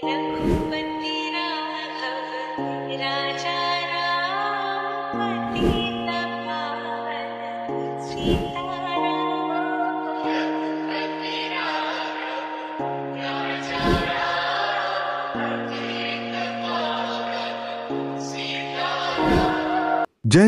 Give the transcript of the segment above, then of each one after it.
जय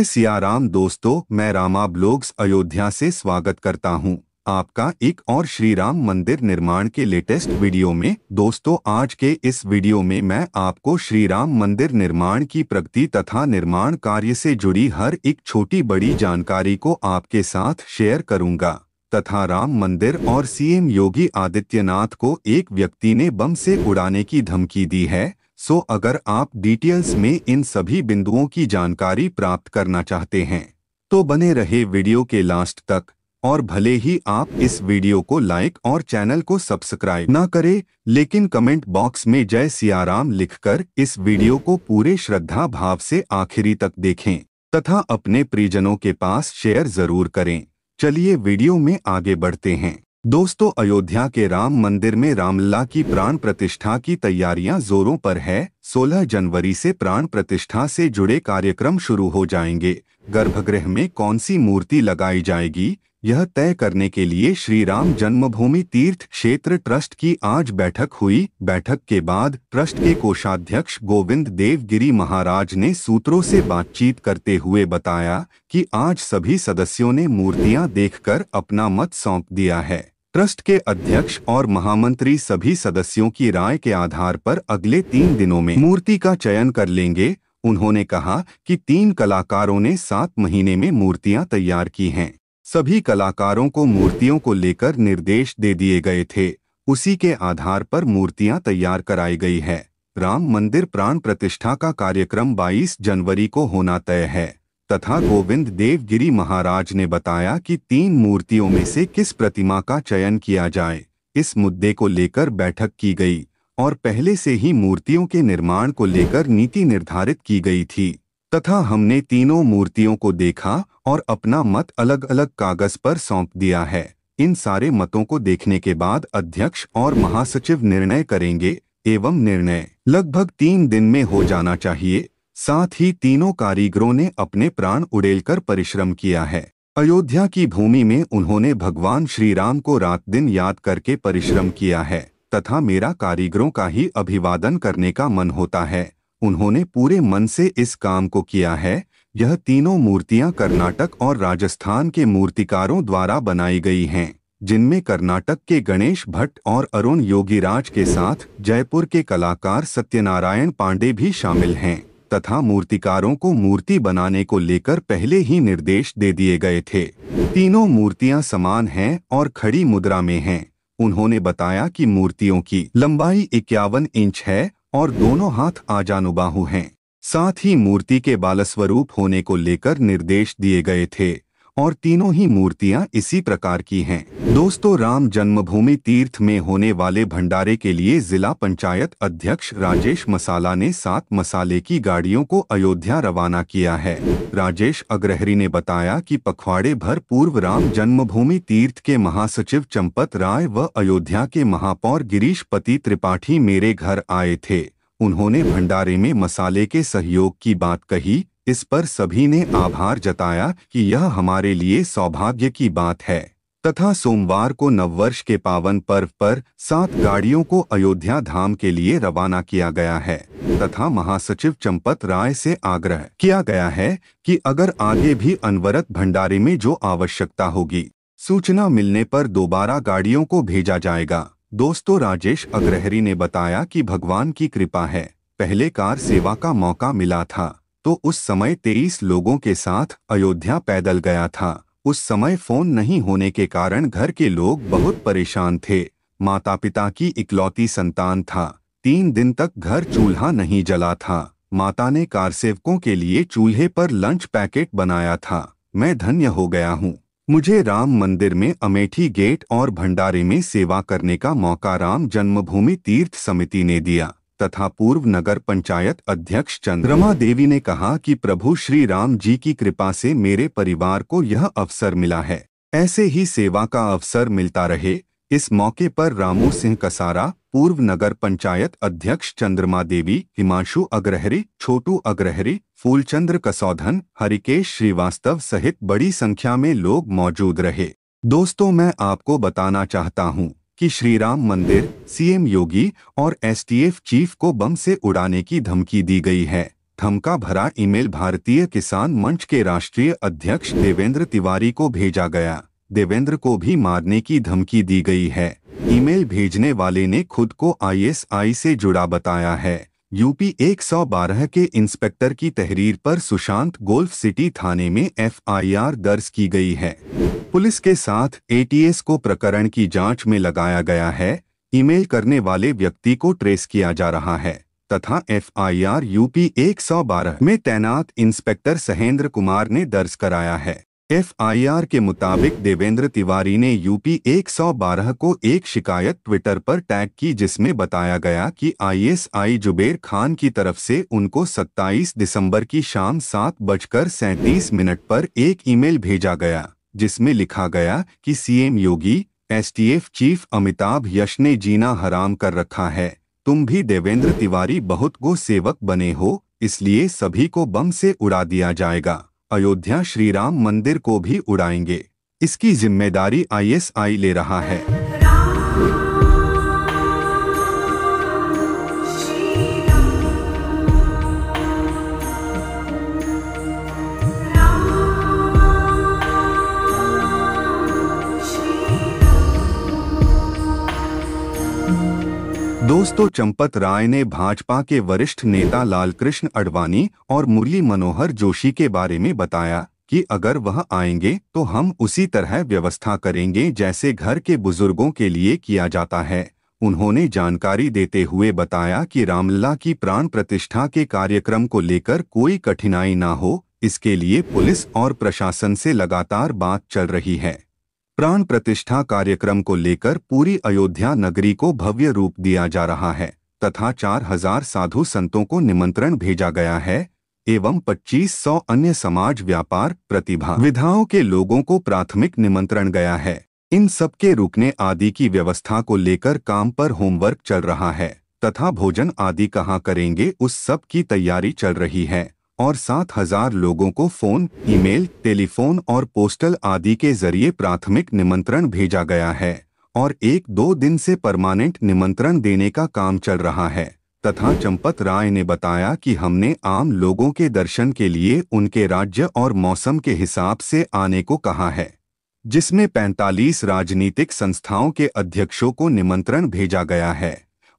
सियाराम दोस्तों मैं रामा ब्लॉग्स अयोध्या से स्वागत करता हूं। आपका एक और श्री राम मंदिर निर्माण के लेटेस्ट वीडियो में दोस्तों आज के इस वीडियो में मैं आपको श्री राम मंदिर निर्माण की प्रगति तथा निर्माण कार्य से जुड़ी हर एक छोटी बड़ी जानकारी को आपके साथ शेयर करूंगा तथा राम मंदिर और सीएम योगी आदित्यनाथ को एक व्यक्ति ने बम से उड़ाने की धमकी दी है सो अगर आप डिटेल्स में इन सभी बिंदुओं की जानकारी प्राप्त करना चाहते हैं तो बने रहे वीडियो के लास्ट तक और भले ही आप इस वीडियो को लाइक और चैनल को सब्सक्राइब ना करें लेकिन कमेंट बॉक्स में जय सियाराम लिखकर इस वीडियो को पूरे श्रद्धा भाव से आखिरी तक देखें तथा अपने परिजनों के पास शेयर जरूर करें चलिए वीडियो में आगे बढ़ते हैं दोस्तों अयोध्या के राम मंदिर में रामलला की प्राण प्रतिष्ठा की तैयारियां जोरों पर है 16 जनवरी से प्राण प्रतिष्ठा से जुड़े कार्यक्रम शुरू हो जाएंगे गर्भगृह में कौन सी मूर्ति लगाई जाएगी यह तय करने के लिए श्री राम जन्मभूमि तीर्थ क्षेत्र ट्रस्ट की आज बैठक हुई बैठक के बाद ट्रस्ट के कोषाध्यक्ष गोविंद देव गिरी महाराज ने सूत्रों से बातचीत करते हुए बताया कि आज सभी सदस्यों ने मूर्तियां देखकर अपना मत सौंप दिया है ट्रस्ट के अध्यक्ष और महामंत्री सभी सदस्यों की राय के आधार पर अगले तीन दिनों में मूर्ति का चयन कर लेंगे उन्होंने कहा कि तीन कलाकारों ने सात महीने में मूर्तियां तैयार की हैं सभी कलाकारों को मूर्तियों को लेकर निर्देश दे दिए गए थे उसी के आधार पर मूर्तियां तैयार कराई गई है राम मंदिर प्राण प्रतिष्ठा का कार्यक्रम 22 जनवरी को होना तय है तथा गोविंद देवगिरी महाराज ने बताया कि तीन मूर्तियों में से किस प्रतिमा का चयन किया जाए इस मुद्दे को लेकर बैठक की गई और पहले से ही मूर्तियों के निर्माण को लेकर नीति निर्धारित की गई थी तथा हमने तीनों मूर्तियों को देखा और अपना मत अलग अलग कागज पर सौंप दिया है इन सारे मतों को देखने के बाद अध्यक्ष और महासचिव निर्णय करेंगे एवं निर्णय लगभग तीन दिन में हो जाना चाहिए साथ ही तीनों कारीगरों ने अपने प्राण उड़ेलकर परिश्रम किया है अयोध्या की भूमि में उन्होंने भगवान श्री राम को रात दिन याद करके परिश्रम किया है तथा मेरा कारीगरों का ही अभिवादन करने का मन होता है उन्होंने पूरे मन से इस काम को किया है यह तीनों मूर्तियां कर्नाटक और राजस्थान के मूर्तिकारों द्वारा बनाई गई हैं जिनमें कर्नाटक के गणेश भट्ट और अरुण योगीराज के साथ जयपुर के कलाकार सत्यनारायण पांडे भी शामिल हैं तथा मूर्तिकारों को मूर्ति बनाने को लेकर पहले ही निर्देश दे दिए गए थे तीनों मूर्तियां समान हैं और खड़ी मुद्रा में हैं उन्होंने बताया कि मूर्तियों की लंबाई इक्यावन इंच है और दोनों हाथ आजानुबाहु हैं साथ ही मूर्ति के बालस्वरूप होने को लेकर निर्देश दिए गए थे और तीनों ही मूर्तियां इसी प्रकार की हैं दोस्तों राम जन्मभूमि तीर्थ में होने वाले भंडारे के लिए जिला पंचायत अध्यक्ष राजेश मसाला ने सात मसाले की गाड़ियों को अयोध्या रवाना किया है राजेश अग्रहरी ने बताया कि पखवाड़े भर पूर्व राम जन्मभूमि तीर्थ के महासचिव चंपत राय व अयोध्या के महापौर गिरीश पति त्रिपाठी मेरे घर आए थे उन्होंने भंडारे में मसाले के सहयोग की बात कही इस पर सभी ने आभार जताया कि यह हमारे लिए सौभाग्य की बात है तथा सोमवार को नववर्ष के पावन पर्व पर सात गाड़ियों को अयोध्या धाम के लिए रवाना किया गया है तथा महासचिव चंपत राय से आग्रह किया गया है कि अगर आगे भी अनवरत भंडारे में जो आवश्यकता होगी सूचना मिलने पर दोबारा गाड़ियों को भेजा जाएगा दोस्तों राजेश अग्रहरी ने बताया कि भगवान की कृपा है पहले कार सेवा का मौका मिला था तो उस समय तेईस लोगों के साथ अयोध्या पैदल गया था उस समय फोन नहीं होने के कारण घर के लोग बहुत परेशान थे माता पिता की इकलौती संतान था तीन दिन तक घर चूल्हा नहीं जला था माता ने कारसेवकों के लिए चूल्हे पर लंच पैकेट बनाया था मैं धन्य हो गया हूँ मुझे राम मंदिर में अमेठी गेट और भंडारे में सेवा करने का मौका राम जन्मभूमि तीर्थ समिति ने दिया तथा पूर्व नगर पंचायत अध्यक्ष चंद्रमा देवी ने कहा कि प्रभु श्री राम जी की कृपा से मेरे परिवार को यह अवसर मिला है ऐसे ही सेवा का अवसर मिलता रहे इस मौके पर रामू सिंह कसारा पूर्व नगर पंचायत अध्यक्ष चंद्रमा देवी हिमांशु अग्रहरी छोटू अग्रहरी फूलचंद्र कसौधन हरिकेश श्रीवास्तव सहित बड़ी संख्या में लोग मौजूद रहे दोस्तों मैं आपको बताना चाहता हूँ कि श्रीराम मंदिर सीएम योगी और एसटीएफ चीफ को बम से उड़ाने की धमकी दी गई है धमका भरा ईमेल भारतीय किसान मंच के राष्ट्रीय अध्यक्ष देवेंद्र तिवारी को भेजा गया देवेंद्र को भी मारने की धमकी दी गई है ईमेल भेजने वाले ने खुद को आईएसआई से जुड़ा बताया है यूपी 112 के इंस्पेक्टर की तहरीर पर सुशांत गोल्फ सिटी थाने में एफआईआर दर्ज की गई है पुलिस के साथ एटीएस को प्रकरण की जांच में लगाया गया है ईमेल करने वाले व्यक्ति को ट्रेस किया जा रहा है तथा एफआईआर यूपी 112 में तैनात इंस्पेक्टर सहेंद्र कुमार ने दर्ज कराया है एफआईआर के मुताबिक देवेंद्र तिवारी ने यूपी 112 को एक शिकायत ट्विटर पर टैग की जिसमें बताया गया कि आईएसआई जुबेर खान की तरफ से उनको 27 दिसंबर की शाम सात बजकर सैंतीस मिनट पर एक ईमेल भेजा गया जिसमें लिखा गया कि CM Yogi STF chief Amitabh Yash ने जीना हराम कर रखा है तुम भी देवेंद्र तिवारी बहुत गो सेवक बने हो इसलिए सभी को बम से उड़ा दिया जाएगा अयोध्या श्री राम मंदिर को भी उड़ाएंगे इसकी जिम्मेदारी आईएसआई ले रहा है तो चंपत राय ने भाजपा के वरिष्ठ नेता लालकृष्ण अडवाणी और मुरली मनोहर जोशी के बारे में बताया कि अगर वह आएंगे तो हम उसी तरह व्यवस्था करेंगे जैसे घर के बुजुर्गों के लिए किया जाता है उन्होंने जानकारी देते हुए बताया कि रामलला की प्राण प्रतिष्ठा के कार्यक्रम को लेकर कोई कठिनाई ना हो इसके लिए पुलिस और प्रशासन से लगातार बात चल रही है प्राण प्रतिष्ठा कार्यक्रम को लेकर पूरी अयोध्या नगरी को भव्य रूप दिया जा रहा है तथा चार हजार साधु संतों को निमंत्रण भेजा गया है एवं 2500 अन्य समाज व्यापार प्रतिभा विधाओं के लोगों को प्राथमिक निमंत्रण गया है इन सबके रुकने आदि की व्यवस्था को लेकर काम पर होमवर्क चल रहा है तथा भोजन आदि कहाँ करेंगे उस सब की तैयारी चल रही है और 7000 लोगों को फोन ईमेल, टेलीफोन और पोस्टल आदि के जरिए प्राथमिक निमंत्रण भेजा गया है और एक दो दिन से परमानेंट निमंत्रण देने का काम चल रहा है तथा चंपत राय ने बताया कि हमने आम लोगों के दर्शन के लिए उनके राज्य और मौसम के हिसाब से आने को कहा है जिसमें 45 राजनीतिक संस्थाओं के अध्यक्षों को निमंत्रण भेजा गया है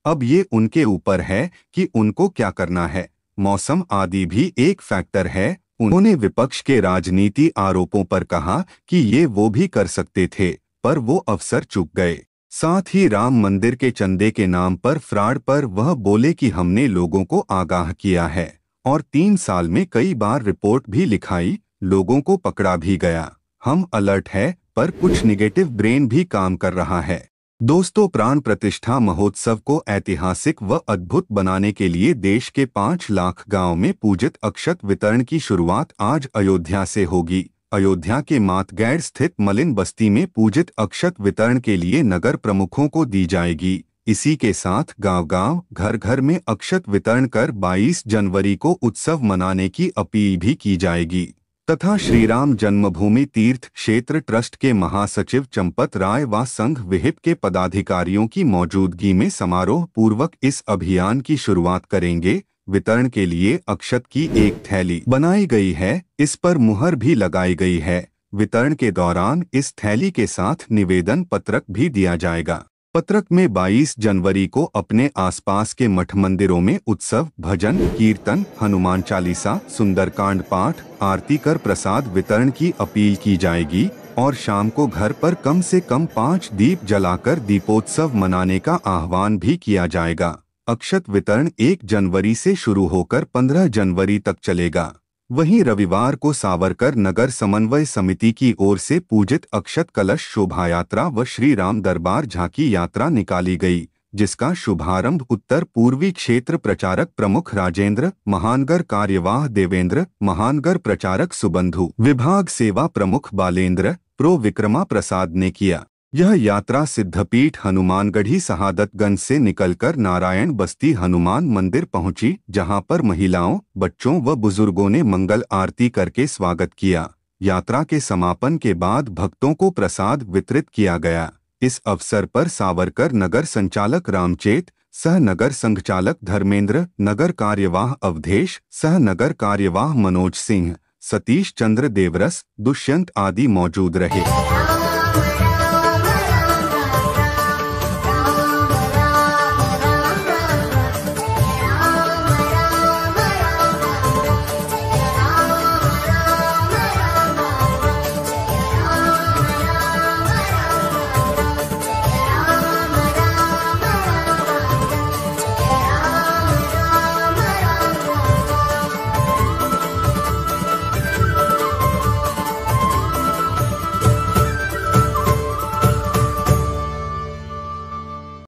अब ये उनके ऊपर है कि उनको क्या करना है मौसम आदि भी एक फैक्टर है उन्होंने विपक्ष के राजनीति आरोपों पर कहा कि ये वो भी कर सकते थे पर वो अवसर चुक गए साथ ही राम मंदिर के चंदे के नाम पर फ्रॉड पर वह बोले कि हमने लोगों को आगाह किया है और तीन साल में कई बार रिपोर्ट भी लिखाई लोगों को पकड़ा भी गया हम अलर्ट है पर कुछ निगेटिव ब्रेन भी काम कर रहा है दोस्तों प्राण प्रतिष्ठा महोत्सव को ऐतिहासिक व अद्भुत बनाने के लिए देश के पाँच लाख गांव में पूजित अक्षत वितरण की शुरुआत आज अयोध्या से होगी अयोध्या के मातगैर स्थित मलिन बस्ती में पूजित अक्षत वितरण के लिए नगर प्रमुखों को दी जाएगी इसी के साथ गांव-गांव घर-घर में अक्षत वितरण कर 22 जनवरी को उत्सव मनाने की अपील भी की जाएगी तथा श्री राम जन्मभूमि तीर्थ क्षेत्र ट्रस्ट के महासचिव चंपत राय व संघ विहिप के पदाधिकारियों की मौजूदगी में समारोह पूर्वक इस अभियान की शुरुआत करेंगे वितरण के लिए अक्षत की एक थैली बनाई गई है इस पर मुहर भी लगाई गई है वितरण के दौरान इस थैली के साथ निवेदन पत्रक भी दिया जाएगा पत्रक में 22 जनवरी को अपने आसपास के मठ मंदिरों में उत्सव भजन कीर्तन हनुमान चालीसा सुंदरकांड पाठ आरती कर प्रसाद वितरण की अपील की जाएगी और शाम को घर पर कम से कम पाँच दीप जलाकर दीपोत्सव मनाने का आह्वान भी किया जाएगा अक्षत वितरण 1 जनवरी से शुरू होकर 15 जनवरी तक चलेगा वहीं रविवार को सावरकर नगर समन्वय समिति की ओर से पूजित अक्षत कलश शोभा यात्रा व श्री राम दरबार झांकी यात्रा निकाली गई जिसका शुभारंभ उत्तर पूर्वी क्षेत्र प्रचारक प्रमुख राजेंद्र महानगर कार्यवाह देवेंद्र महानगर प्रचारक सुबंधु विभाग सेवा प्रमुख बालेंद्र प्रो विक्रमा प्रसाद ने किया यह यात्रा सिद्धपीठ हनुमानगढ़ी सहादतगंज से निकलकर नारायण बस्ती हनुमान मंदिर पहुंची जहां पर महिलाओं बच्चों व बुजुर्गों ने मंगल आरती करके स्वागत किया यात्रा के समापन के बाद भक्तों को प्रसाद वितरित किया गया इस अवसर पर सावरकर नगर संचालक रामचेत सह नगर संघचालक धर्मेंद्र नगर कार्यवाह अवधेश सह नगर कार्यवाह मनोज सिंह सतीश चंद्र देवरस दुष्यंत आदि मौजूद रहे